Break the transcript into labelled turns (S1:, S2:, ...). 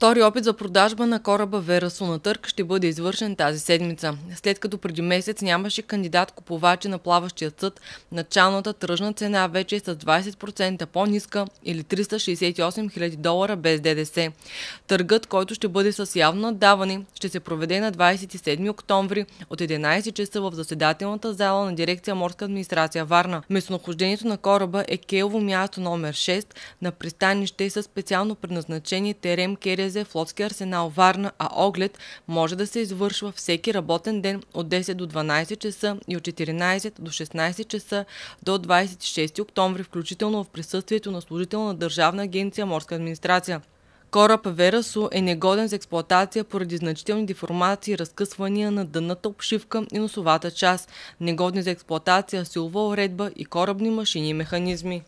S1: Втори опит за продажба на кораба Верасу на търк ще бъде извършен тази седмица, след като преди месец нямаше кандидат купувачи на плаващия съд, началната тръжна цена вече е с 20% по-ниска или 368 000 долара без ДДС. Търгът, който ще бъде с явно отдаване, ще се проведе на 27 октомври от 11 часа в заседателната зала на дирекция Морска администрация Варна. Местонахождението на кораба е келво място номер 6 на пристанище със специално предназначение Терем Керез влезе в флотски арсенал Варна, а оглед може да се извършва всеки работен ден от 10 до 12 часа и от 14 до 16 часа до 26 октомври, включително в присъствието на служител на Държавна агенция Морска администрация. Кораб Верасо е негоден за експлоатация поради значителни деформации и разкъсвания на дъната обшивка и носовата част, негодни за експлоатация силова уредба и корабни машини и механизми.